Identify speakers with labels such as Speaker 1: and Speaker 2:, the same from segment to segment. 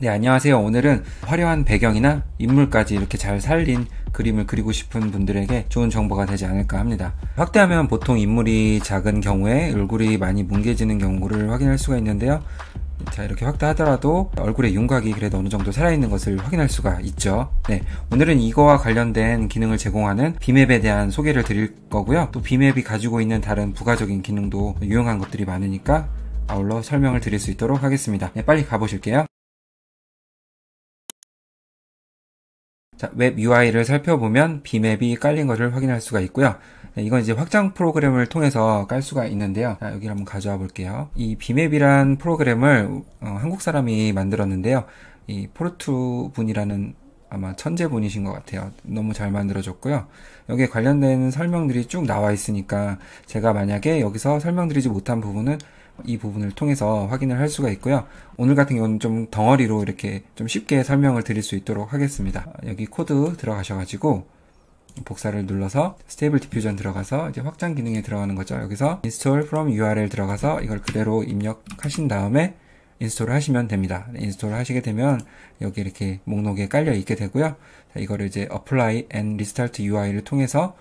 Speaker 1: 네, 안녕하세요. 오늘은 화려한 배경이나 인물까지 이렇게 잘 살린 그림을 그리고 싶은 분들에게 좋은 정보가 되지 않을까 합니다. 확대하면 보통 인물이 작은 경우에 얼굴이 많이 뭉개지는 경우를 확인할 수가 있는데요. 자 이렇게 확대하더라도 얼굴의 윤곽이 그래도 어느 정도 살아있는 것을 확인할 수가 있죠 네 오늘은 이거와 관련된 기능을 제공하는 비맵에 대한 소개를 드릴 거고요 또 비맵이 가지고 있는 다른 부가적인 기능도 유용한 것들이 많으니까 아울러 설명을 드릴 수 있도록 하겠습니다 네, 빨리 가보실게요 자, 웹 UI를 살펴보면 비맵이 깔린 것을 확인할 수가 있고요. 네, 이건 이제 확장 프로그램을 통해서 깔 수가 있는데요. 자, 여기를 한번 가져와 볼게요. 이 비맵이란 프로그램을 어, 한국 사람이 만들었는데요. 이 포르투 분이라는 아마 천재분이신 것 같아요. 너무 잘 만들어졌고요. 여기에 관련된 설명들이 쭉 나와 있으니까 제가 만약에 여기서 설명드리지 못한 부분은 이 부분을 통해서 확인을 할 수가 있고요. 오늘 같은 경우는 좀 덩어리로 이렇게 좀 쉽게 설명을 드릴 수 있도록 하겠습니다. 여기 코드 들어가셔가지고 복사를 눌러서 스테이블 디퓨전 들어가서 이제 확장 기능에 들어가는 거죠. 여기서 install from URL 들어가서 이걸 그대로 입력하신 다음에 인스톨을 하시면 됩니다. 인스톨을 하시게 되면 여기 이렇게 목록에 깔려 있게 되고요. 이거를 이제 apply and restart UI를 통해서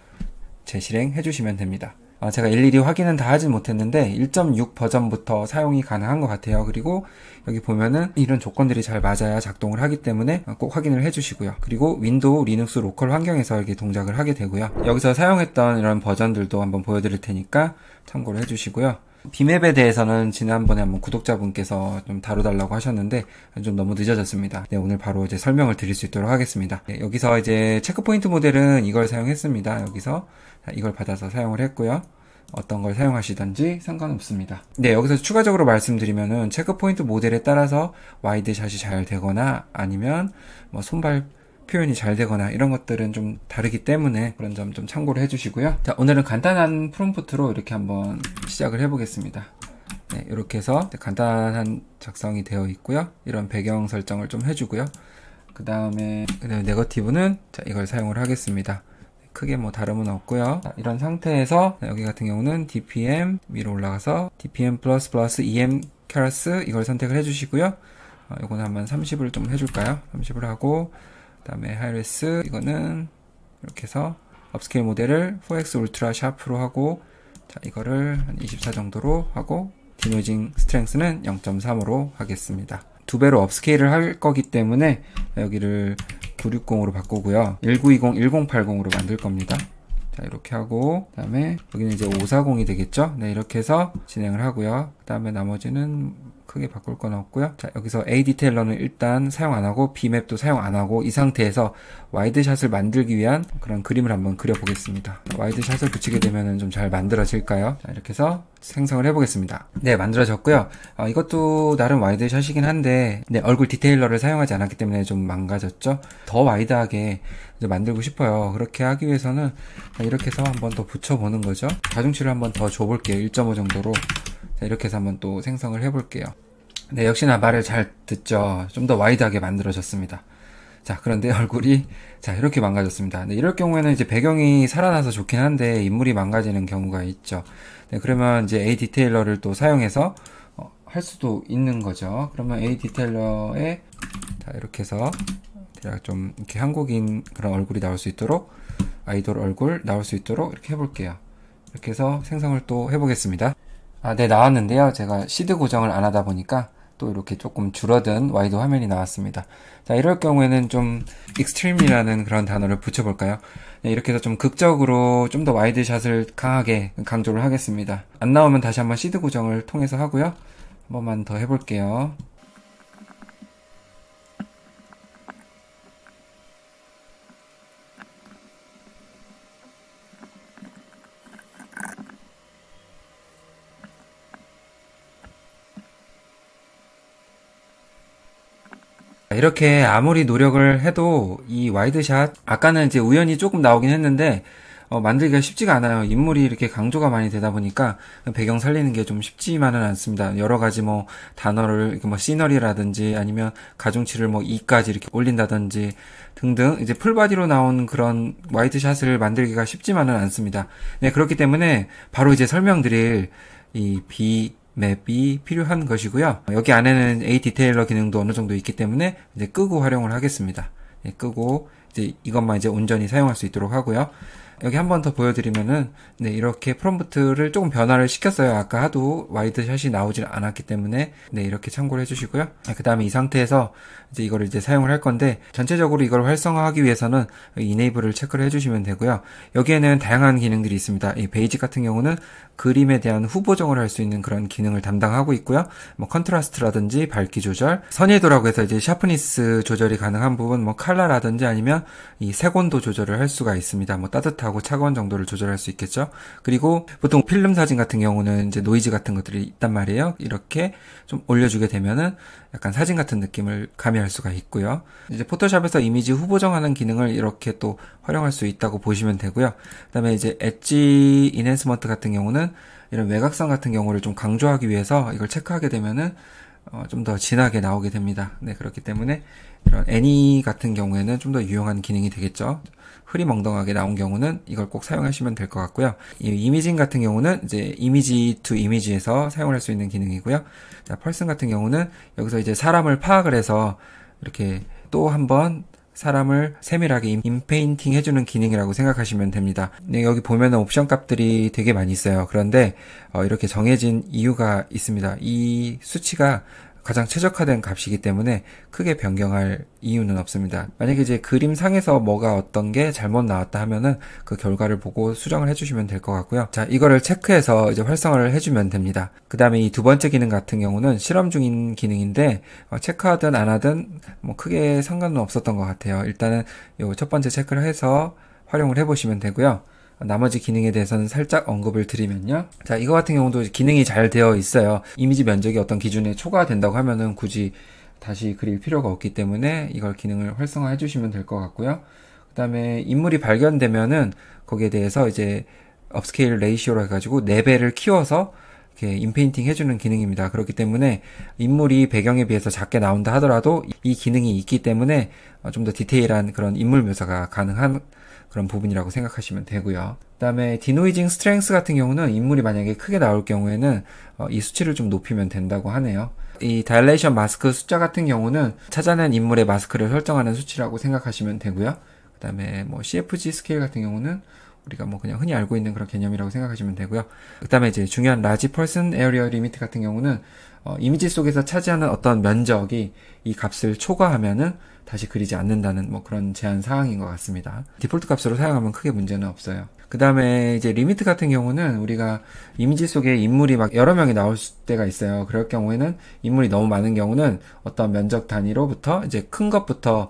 Speaker 1: 재실행해 주시면 됩니다. 어, 제가 일일이 확인은 다 하진 못했는데 1.6 버전부터 사용이 가능한 것 같아요. 그리고 여기 보면은 이런 조건들이 잘 맞아야 작동을 하기 때문에 꼭 확인을 해주시고요. 그리고 윈도우, 리눅스 로컬 환경에서 이렇게 동작을 하게 되고요. 여기서 사용했던 이런 버전들도 한번 보여드릴 테니까 참고를 해주시고요. 비맵에 대해서는 지난번에 한번 구독자분께서 좀 다뤄달라고 하셨는데 좀 너무 늦어졌습니다. 네, 오늘 바로 이제 설명을 드릴 수 있도록 하겠습니다. 네, 여기서 이제 체크포인트 모델은 이걸 사용했습니다. 여기서 이걸 받아서 사용을 했고요. 어떤 걸 사용하시든지 상관없습니다. 네, 여기서 추가적으로 말씀드리면은 체크포인트 모델에 따라서 와이드샷이 잘 되거나 아니면 뭐 손발 표현이 잘 되거나 이런 것들은 좀 다르기 때문에 그런 점 좀 참고를 해주시고요. 자, 오늘은 간단한 프롬프트로 이렇게 한번 시작을 해보겠습니다. 네, 이렇게 해서 간단한 작성이 되어 있고요. 이런 배경 설정을 좀 해주고요. 그 다음에 네, 네거티브는 자, 이걸 사용을 하겠습니다. 크게 뭐 다름은 없고요. 자, 이런 상태에서 여기 같은 경우는 dpm 위로 올라가서 dpm em 캐러스 이걸 선택을 해주시고요. 어, 이거는 한번 30을 좀 해줄까요? 30을 하고 그다음에 하이레스 이거는 이렇게 해서 업스케일 모델을 4x 울트라 샤프로 하고 자 이거를 한 24 정도로 하고 디노징 스트렝스는 0.3으로 하겠습니다. 두 배로 업스케일을 할 거기 때문에 여기를 960으로 바꾸고요. 1920, 1080으로 만들 겁니다. 자, 이렇게 하고 그 다음에 여기는 이제 540이 되겠죠? 네, 이렇게 해서 진행을 하고요. 그 다음에 나머지는 크게 바꿀 건 없고요. 자, 여기서 A 디테일러는 일단 사용 안 하고 B 맵도 사용 안 하고 이 상태에서 와이드샷을 만들기 위한 그런 그림을 한번 그려보겠습니다. 와이드샷을 붙이게 되면 좀 잘 만들어질까요? 자, 이렇게 해서 생성을 해보겠습니다. 네, 만들어졌고요. 어, 이것도 나름 와이드샷이긴 한데 네, 얼굴 디테일러를 사용하지 않았기 때문에 좀 망가졌죠. 더 와이드하게 만들고 싶어요. 그렇게 하기 위해서는 이렇게 해서 한번 더 붙여보는 거죠. 자중치를 한번 더 줘볼게요. 1.5 정도로. 자, 이렇게 해서 한번 또 생성을 해볼게요. 네, 역시나 말을 잘 듣죠. 좀 더 와이드하게 만들어졌습니다. 자, 그런데 얼굴이, 자, 이렇게 망가졌습니다. 네, 이럴 경우에는 이제 배경이 살아나서 좋긴 한데, 인물이 망가지는 경우가 있죠. 네, 그러면 이제 A 디테일러를 또 사용해서, 어, 할 수도 있는 거죠. 그러면 A 디테일러에, 자, 이렇게 해서, 대략 좀, 이렇게 한국인 그런 얼굴이 나올 수 있도록, 아이돌 얼굴 나올 수 있도록 이렇게 해볼게요. 이렇게 해서 생성을 또 해보겠습니다. 아, 네, 나왔는데요. 제가 시드 고정을 안 하다 보니까 또 이렇게 조금 줄어든 와이드 화면이 나왔습니다. 자, 이럴 경우에는 좀 익스트림이라는 그런 단어를 붙여볼까요? 네, 이렇게 해서 좀 극적으로 좀 더 와이드 샷을 강하게 강조를 하겠습니다. 안 나오면 다시 한번 시드 고정을 통해서 하고요. 한 번만 더 해볼게요. 이렇게 아무리 노력을 해도 이 와이드샷 아까는 이제 우연히 조금 나오긴 했는데 어, 만들기가 쉽지가 않아요. 인물이 이렇게 강조가 많이 되다 보니까 배경 살리는 게 좀 쉽지만은 않습니다. 여러 가지 뭐 단어를 이렇게 뭐 시너리라든지 아니면 가중치를 뭐 2까지 이렇게 올린다든지 등등 이제 풀바디로 나온 그런 와이드샷을 만들기가 쉽지만은 않습니다. 네, 그렇기 때문에 바로 이제 설명드릴 이비 맵이 필요한 것이고요. 여기 안에는 A 디테일러 기능도 어느 정도 있기 때문에 이제 끄고 활용을 하겠습니다. 예, 끄고 이제 이것만 이제 온전히 사용할 수 있도록 하고요. 여기 한 번 더 보여드리면은 네 이렇게 프롬프트를 조금 변화를 시켰어요 아까 하도 와이드샷이 나오질 않았기 때문에 네 이렇게 참고를 해주시고요 네, 그 다음에 이 상태에서 이제 이거를 이제 사용을 할 건데 전체적으로 이걸 활성화하기 위해서는 이네이블을 체크를 해주시면 되고요 여기에는 다양한 기능들이 있습니다 이베이지 같은 경우는 그림에 대한 후보정을 할 수 있는 그런 기능을 담당하고 있고요 뭐 컨트라스트라든지 밝기 조절 선예도라고 해서 이제 샤프니스 조절이 가능한 부분 뭐 칼라라든지 아니면 이 색온도 조절을 할 수가 있습니다 뭐 따뜻한 하고 차가운 정도를 조절할 수 있겠죠. 그리고 보통 필름 사진 같은 경우는 이제 노이즈 같은 것들이 있단 말이에요. 이렇게 좀 올려주게 되면은 약간 사진 같은 느낌을 가미할 수가 있고요. 이제 포토샵에서 이미지 후보 정하는 기능을 이렇게 또 활용할 수 있다고 보시면 되고요. 그다음에 이제 엣지 인핸스먼트 같은 경우는 이런 외곽선 같은 경우를 좀 강조하기 위해서 이걸 체크하게 되면은 어, 좀 더 진하게 나오게 됩니다. 네, 그렇기 때문에 이런 애니 같은 경우에는 좀 더 유용한 기능이 되겠죠. 흐리멍덩하게 나온 경우는 이걸 꼭 사용하시면 될 것 같고요. 이 이미징 같은 경우는 이제 이미지 투 이미지에서 사용할수 있는 기능이고요. 자, 펄슨 같은 경우는 여기서 이제 사람을 파악을 해서 이렇게 또 한번 사람을 세밀하게 인페인팅 해주는 기능이라고 생각하시면 됩니다. 네, 여기 보면 옵션 값들이 되게 많이 있어요. 그런데 어, 이렇게 정해진 이유가 있습니다. 이 수치가 가장 최적화된 값이기 때문에 크게 변경할 이유는 없습니다. 만약에 이제 그림 상에서 뭐가 어떤 게 잘못 나왔다 하면은 그 결과를 보고 수정을 해주시면 될 것 같고요. 자, 이거를 체크해서 이제 활성화를 해주면 됩니다. 그 다음에 이 두 번째 기능 같은 경우는 실험 중인 기능인데 어, 체크하든 안 하든 뭐 크게 상관은 없었던 것 같아요. 일단은 요첫 번째 체크를 해서 활용을 해보시면 되고요. 나머지 기능에 대해서는 살짝 언급을 드리면요. 자, 이거 같은 경우도 기능이 잘 되어 있어요. 이미지 면적이 어떤 기준에 초과된다고 하면은 굳이 다시 그릴 필요가 없기 때문에 이걸 기능을 활성화해 주시면 될 것 같고요. 그 다음에 인물이 발견되면은 거기에 대해서 이제 업스케일 레이시오로 해가지고 4배를 키워서 이렇게 인페인팅 해주는 기능입니다. 그렇기 때문에 인물이 배경에 비해서 작게 나온다 하더라도 이 기능이 있기 때문에 어, 좀더 디테일한 그런 인물 묘사가 가능한 그런 부분이라고 생각하시면 되고요. 그다음에 디노이징 스트렝스 같은 경우는 인물이 만약에 크게 나올 경우에는 어, 이 수치를 좀 높이면 된다고 하네요. 이 다일레이션 마스크 숫자 같은 경우는 찾아낸 인물의 마스크를 설정하는 수치라고 생각하시면 되고요. 그다음에 뭐 CFG 스케일 같은 경우는 우리가 뭐 그냥 흔히 알고 있는 그런 개념이라고 생각하시면 되고요. 그다음에 이제 중요한 라지 펄슨 에어리어 리미트 같은 경우는 어, 이미지 속에서 차지하는 어떤 면적이 이 값을 초과하면은 다시 그리지 않는다는 뭐 그런 제한 사항인 것 같습니다. 디폴트 값으로 사용하면 크게 문제는 없어요. 그 다음에 이제 리미트 같은 경우는 우리가 이미지 속에 인물이 막 여러 명이 나올 때가 있어요. 그럴 경우에는 인물이 너무 많은 경우는 어떤 면적 단위로부터 이제 큰 것부터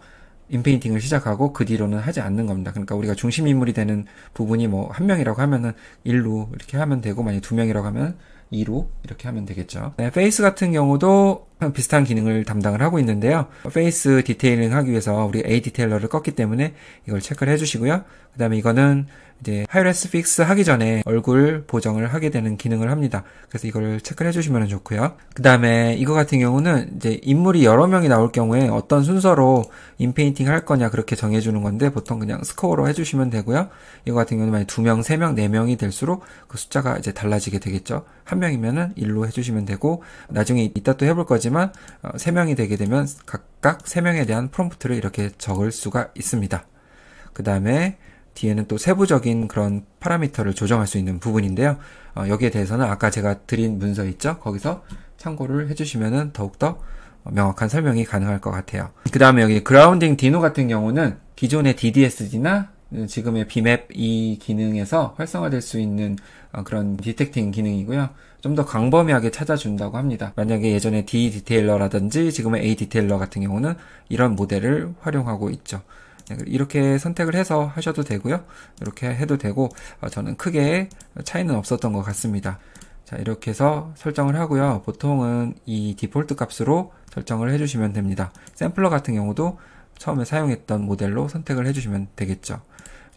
Speaker 1: 인페인팅을 시작하고 그 뒤로는 하지 않는 겁니다. 그러니까 우리가 중심 인물이 되는 부분이 뭐 한 명이라고 하면은 일로 이렇게 하면 되고 만약 두 명이라고 하면 2로 이렇게 하면 되겠죠. 네, 페이스 같은 경우도 비슷한 기능을 담당을 하고 있는데요. 페이스 디테일링 하기 위해서 우리 A 디테일러를 껐기 때문에 이걸 체크를 해주시고요. 그 다음에 이거는 이제 하이레스 픽스 하기 전에 얼굴 보정을 하게 되는 기능을 합니다. 그래서 이걸 체크를 해주시면 좋고요. 그 다음에 이거 같은 경우는 이제 인물이 여러 명이 나올 경우에 어떤 순서로 인페인팅 할 거냐 그렇게 정해주는 건데 보통 그냥 스코어로 해주시면 되고요. 이거 같은 경우는 만약 2명, 3명, 4명이 될수록 그 숫자가 이제 달라지게 되겠죠. 한 명이면은 1로 해주시면 되고 나중에 이따 또 해볼 거지만 3명이 어, 되게 되면 각각 3명에 대한 프롬프트를 이렇게 적을 수가 있습니다. 그 다음에 뒤에는 또 세부적인 그런 파라미터를 조정할 수 있는 부분인데요. 어, 여기에 대해서는 아까 제가 드린 문서 있죠? 거기서 참고를 해주시면은 더욱더 명확한 설명이 가능할 것 같아요. 그 다음에 여기 그라운딩 디노 같은 경우는 기존의 DDSG나 지금의 비맵 이 기능에서 활성화될 수 있는 어, 그런 디텍팅 기능이고요. 좀 더 광범위하게 찾아준다고 합니다. 만약에 예전에 D 디테일러라든지 지금의 A 디테일러 같은 경우는 이런 모델을 활용하고 있죠. 이렇게 선택을 해서 하셔도 되고요. 이렇게 해도 되고 어, 저는 크게 차이는 없었던 것 같습니다. 자 이렇게 해서 설정을 하고요. 보통은 이 디폴트 값으로 설정을 해주시면 됩니다. 샘플러 같은 경우도 처음에 사용했던 모델로 선택을 해주시면 되겠죠.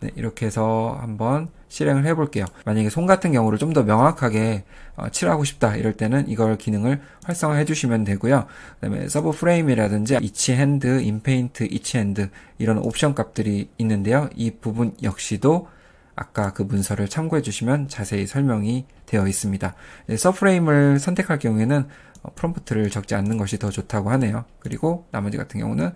Speaker 1: 네, 이렇게 해서 한번 실행을 해볼게요. 만약에 손 같은 경우를 좀 더 명확하게 어, 칠하고 싶다 이럴 때는 이걸 기능을 활성화해 주시면 되고요. 그 다음에 서브 프레임이라든지 이치 핸드, 인페인트, 이치 핸드 이런 옵션 값들이 있는데요. 이 부분 역시도 아까 그 문서를 참고해 주시면 자세히 설명이 되어 있습니다. 네, 서프레임을 선택할 경우에는 어, 프롬프트를 적지 않는 것이 더 좋다고 하네요. 그리고 나머지 같은 경우는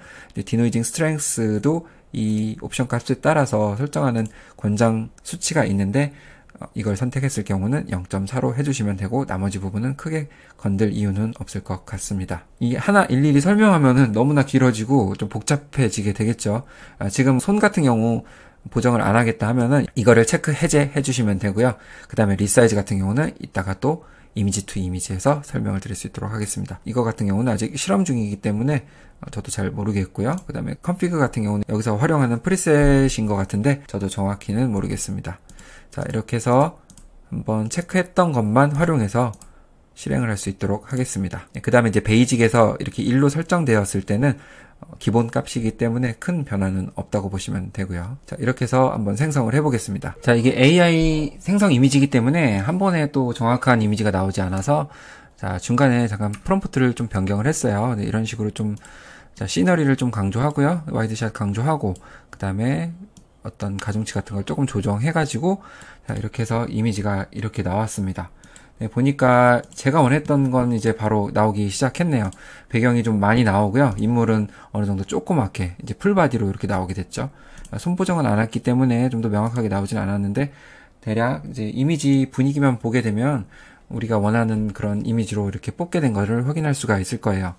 Speaker 1: 디노이징 스트렝스도 이 옵션 값에 따라서 설정하는 권장 수치가 있는데 어, 이걸 선택했을 경우는 0.4로 해주시면 되고 나머지 부분은 크게 건들 이유는 없을 것 같습니다. 이 하나 일일이 설명하면 너무나 길어지고 좀 복잡해지게 되겠죠. 아, 지금 손 같은 경우 보정을 안 하겠다 하면은 이거를 체크 해제해 주시면 되고요. 그 다음에 리사이즈 같은 경우는 이따가 또 이미지 투 이미지에서 설명을 드릴 수 있도록 하겠습니다. 이거 같은 경우는 아직 실험 중이기 때문에 어, 저도 잘 모르겠고요. 그 다음에 컴피그 같은 경우는 여기서 활용하는 프리셋인 것 같은데 저도 정확히는 모르겠습니다. 자 이렇게 해서 한번 체크했던 것만 활용해서 실행을 할 수 있도록 하겠습니다. 예, 그 다음에 이제 베이직에서 이렇게 1로 설정되었을 때는 어, 기본 값이기 때문에 큰 변화는 없다고 보시면 되고요. 자, 이렇게 해서 한번 생성을 해보겠습니다. 자, 이게 AI 생성 이미지이기 때문에 한 번에 또 정확한 이미지가 나오지 않아서 자, 중간에 잠깐 프롬프트를 좀 변경을 했어요. 네, 이런 식으로 좀 자, 시너리를 좀 강조하고요. 와이드샷 강조하고 그 다음에 어떤 가중치 같은 걸 조금 조정해가지고 자, 이렇게 해서 이미지가 이렇게 나왔습니다. 네, 보니까 제가 원했던 건 이제 바로 나오기 시작했네요. 배경이 좀 많이 나오고요. 인물은 어느 정도 조그맣게 이제 풀바디로 이렇게 나오게 됐죠. 아, 손보정은 안 했기 때문에 좀 더 명확하게 나오진 않았는데 대략 이제 이미지 분위기만 보게 되면 우리가 원하는 그런 이미지로 이렇게 뽑게 된 것을 확인할 수가 있을 거예요.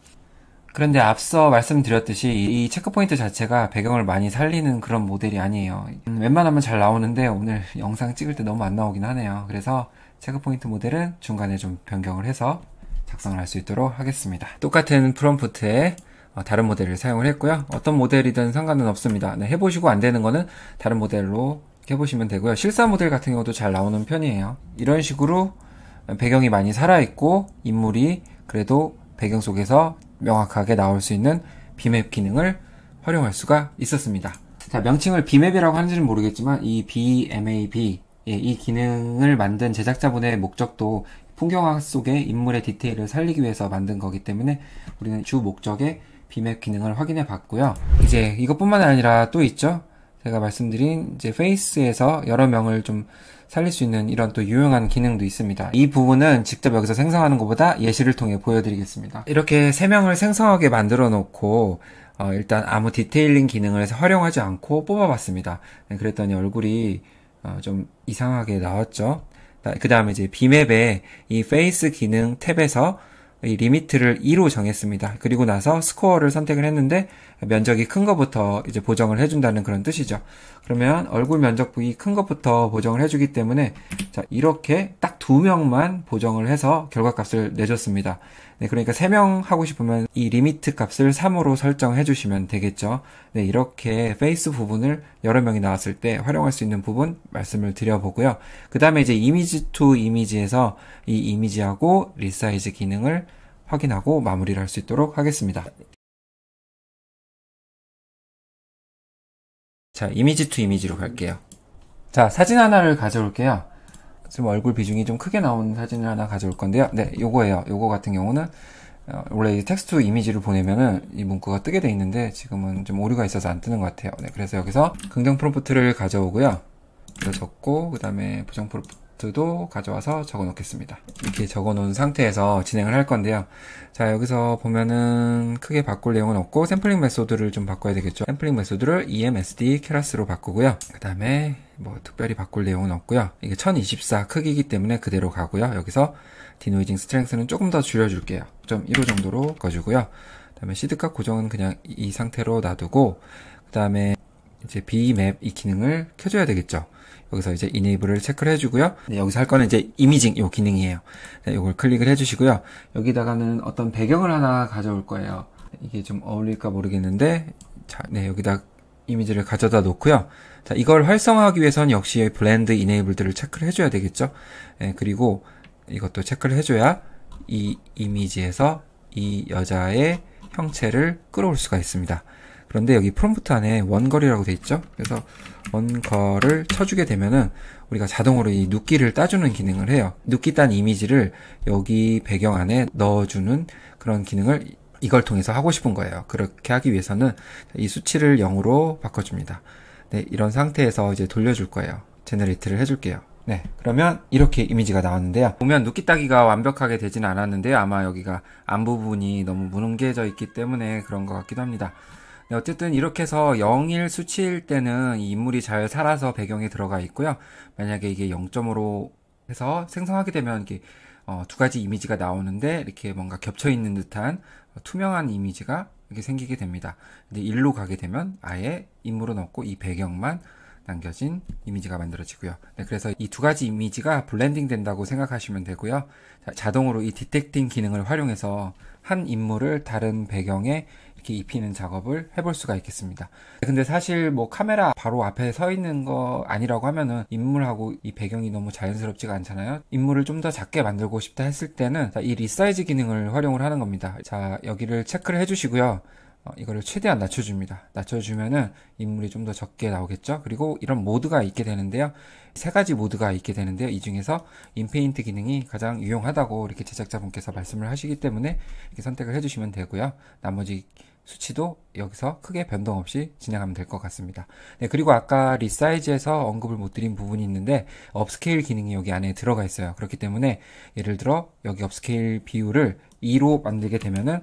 Speaker 1: 그런데 앞서 말씀드렸듯이 이 체크포인트 자체가 배경을 많이 살리는 그런 모델이 아니에요. 음, 웬만하면 잘 나오는데 오늘 영상 찍을 때 너무 안 나오긴 하네요. 그래서 체크포인트 모델은 중간에 좀 변경을 해서 작성을 할 수 있도록 하겠습니다. 똑같은 프롬프트에 어, 다른 모델을 사용을 했고요. 어떤 모델이든 상관은 없습니다. 네, 해보시고 안 되는 거는 다른 모델로 해보시면 되고요. 실사 모델 같은 경우도 잘 나오는 편이에요. 이런 식으로 배경이 많이 살아있고 인물이 그래도 배경 속에서 명확하게 나올 수 있는 비맵 기능을 활용할 수가 있었습니다. 자, 명칭을 비맵이라고 하는지는 모르겠지만 이 BMAB 예, 이 기능을 만든 제작자분의 목적도 풍경화 속의 인물의 디테일을 살리기 위해서 만든 거기 때문에 우리는 주 목적의 비맵 기능을 확인해 봤고요. 이제 이것뿐만 아니라 또 있죠. 제가 말씀드린 이제 페이스에서 여러 명을 좀 살릴 수 있는 이런 또 유용한 기능도 있습니다. 이 부분은 직접 여기서 생성하는 것보다 예시를 통해 보여드리겠습니다. 이렇게 세 명을 생성하게 만들어 놓고 어, 일단 아무 디테일링 기능을 해서 활용하지 않고 뽑아봤습니다. 네, 그랬더니 얼굴이 어, 좀 이상하게 나왔죠. 그 다음에 이제 비맵에 이 페이스 기능 탭에서 리미트를 2로 정했습니다. 그리고 나서 스코어를 선택을 했는데 면적이 큰 것부터 이제 보정을 해준다는 그런 뜻이죠. 그러면 얼굴 면적 부위 큰 것부터 보정을 해주기 때문에 자, 이렇게 딱 두 명만 보정을 해서 결과값을 내줬습니다. 네, 그러니까 3명 하고 싶으면 이 리미트 값을 3으로 설정해 주시면 되겠죠. 네, 이렇게 페이스 부분을 여러 명이 나왔을 때 활용할 수 있는 부분 말씀을 드려보고요. 그 다음에 이제 이미지 투 이미지에서 이 이미지하고 리사이즈 기능을 확인하고 마무리를 할 수 있도록 하겠습니다. 자, 이미지 투 이미지로 갈게요. 자, 사진 하나를 가져올게요. 지금 얼굴 비중이 좀 크게 나온 사진을 하나 가져올 건데요. 네, 요거예요. 요거 같은 경우는 어, 원래 이 텍스트 이미지를 보내면은 이 문구가 뜨게 돼 있는데 지금은 좀 오류가 있어서 안 뜨는 것 같아요. 네, 그래서 여기서 긍정 프롬프트를 가져오고요. 이거 적고 그 다음에 부정 프롬프트 도 가져와서 적어 놓겠습니다. 이렇게 적어 놓은 상태에서 진행을 할 건데요. 자, 여기서 보면은 크게 바꿀 내용은 없고 샘플링 메소드를 좀 바꿔야 되겠죠. 샘플링 메소드를 EMSD 캐라스로 바꾸고요. 그 다음에 뭐 특별히 바꿀 내용은 없고요. 이게 1024 크기이기 때문에 그대로 가고요. 여기서 디노이징 스트렝스는 조금 더 줄여줄게요. 1.15 정도로 꺼주고요그 다음에 시드값 고정은 그냥 이 상태로 놔두고 그 다음에 이제 B맵 이 기능을 켜줘야 되겠죠. 여기서 이제 enable을 체크를 해주고요. 네, 여기서 할 거는 이제 이미징 요 기능이에요. 네, 이걸 클릭을 해주시고요. 여기다가는 어떤 배경을 하나 가져올 거예요. 이게 좀 어울릴까 모르겠는데 자, 네, 여기다 이미지를 가져다 놓고요. 자, 이걸 활성화하기 위해선 역시 블렌드 이네이블들을 체크를 해줘야 되겠죠. 네, 그리고 이것도 체크를 해줘야 이 이미지에서 이 여자의 형체를 끌어올 수가 있습니다. 그런데 여기 프롬프트 안에 원거리라고 돼 있죠. 그래서 원거를 쳐주게 되면은 우리가 자동으로 이 눕기를 따주는 기능을 해요. 눕기 딴 이미지를 여기 배경 안에 넣어주는 그런 기능을 이걸 통해서 하고 싶은 거예요. 그렇게 하기 위해서는 이 수치를 0으로 바꿔줍니다. 네, 이런 상태에서 이제 돌려줄 거예요. 제너레이트를 해줄게요. 네, 그러면 이렇게 이미지가 나왔는데요. 보면 눕기 따기가 완벽하게 되진 않았는데요. 아마 여기가 안 부분이 너무 무능개져 있기 때문에 그런 것 같기도 합니다. 어쨌든 이렇게 해서 0일 수치일 때는 이 인물이 잘 살아서 배경에 들어가 있고요. 만약에 이게 0점으로 해서 생성하게 되면 이게 렇 어, 두 가지 이미지가 나오는데 이렇게 뭔가 겹쳐 있는 듯한 투명한 이미지가 이렇게 생기게 됩니다. 근데 일로 가게 되면 아예 인물은 없고 이 배경만 남겨진 이미지가 만들어지고요. 네, 그래서 이 두 가지 이미지가 블렌딩 된다고 생각하시면 되고요. 자, 자동으로 이 디텍팅 기능을 활용해서 한 인물을 다른 배경에 깊게 입히는 작업을 해볼 수가 있겠습니다. 근데 사실 뭐 카메라 바로 앞에 서 있는 거 아니라고 하면은 인물하고 이 배경이 너무 자연스럽지가 않잖아요. 인물을 좀 더 작게 만들고 싶다 했을 때는 이 리사이즈 기능을 활용을 하는 겁니다. 자, 여기를 체크를 해주시고요. 어, 이거를 최대한 낮춰줍니다. 낮춰주면은 인물이 좀 더 적게 나오겠죠. 그리고 이런 모드가 있게 되는데요. 세 가지 모드가 있게 되는데요. 이 중에서 인페인트 기능이 가장 유용하다고 이렇게 제작자분께서 말씀을 하시기 때문에 이렇게 선택을 해주시면 되고요. 나머지 수치도 여기서 크게 변동 없이 진행하면 될 것 같습니다. 네, 그리고 아까 리사이즈에서 언급을 못 드린 부분이 있는데 업스케일 기능이 여기 안에 들어가 있어요. 그렇기 때문에 예를 들어 여기 업스케일 비율을 2로 만들게 되면은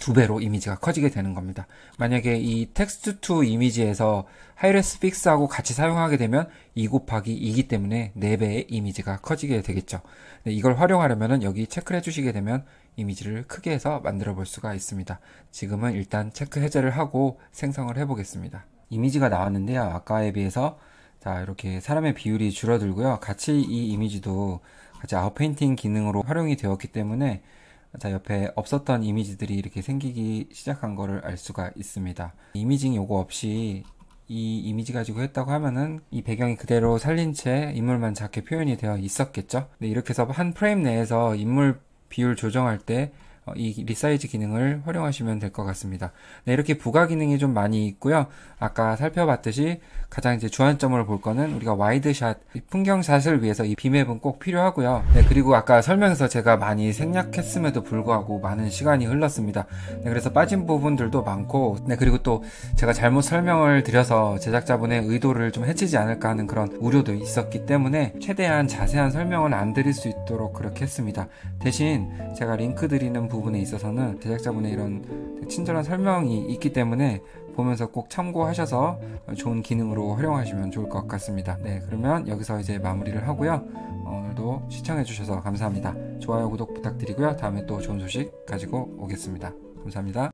Speaker 1: 두 배로 이미지가 커지게 되는 겁니다. 만약에 이 텍스트 투 이미지에서 하이레스 픽스하고 같이 사용하게 되면 2 곱하기 2이기 때문에 4배의 이미지가 커지게 되겠죠. 네, 이걸 활용하려면 여기 체크를 해주시게 되면 이미지를 크게 해서 만들어 볼 수가 있습니다. 지금은 일단 체크 해제를 하고 생성을 해보겠습니다. 이미지가 나왔는데요. 아까에 비해서 자 이렇게 사람의 비율이 줄어들고요. 같이 이 이미지도 같이 아웃페인팅 기능으로 활용이 되었기 때문에 자 옆에 없었던 이미지들이 이렇게 생기기 시작한 거를 알 수가 있습니다. 이미징 요거 없이 이 이미지 가지고 했다고 하면은 이 배경이 그대로 살린 채 인물만 작게 표현이 되어 있었겠죠. 근 네, 이렇게 해서 한 프레임 내에서 인물 비율 조정할 때 어, 이 리사이즈 기능을 활용하시면 될 것 같습니다. 네, 이렇게 부가 기능이 좀 많이 있고요. 아까 살펴봤듯이 가장 이제 주안점으로 볼 거는 우리가 와이드샷, 풍경샷을 위해서 이 비맵은 꼭 필요하고요. 네, 그리고 아까 설명에서 제가 많이 생략했음에도 불구하고 많은 시간이 흘렀습니다. 네, 그래서 빠진 부분들도 많고, 네, 그리고 또 제가 잘못 설명을 드려서 제작자분의 의도를 좀 해치지 않을까 하는 그런 우려도 있었기 때문에 최대한 자세한 설명은 안 드릴 수 있도록 그렇게 했습니다. 대신 제가 링크 드리는 부분에 있어서는 제작자분의 이런 친절한 설명이 있기 때문에 보면서 꼭 참고하셔서 좋은 기능으로 활용하시면 좋을 것 같습니다. 네, 그러면 여기서 이제 마무리를 하고요. 오늘도 시청해주셔서 감사합니다. 좋아요, 구독 부탁드리고요. 다음에 또 좋은 소식 가지고 오겠습니다. 감사합니다.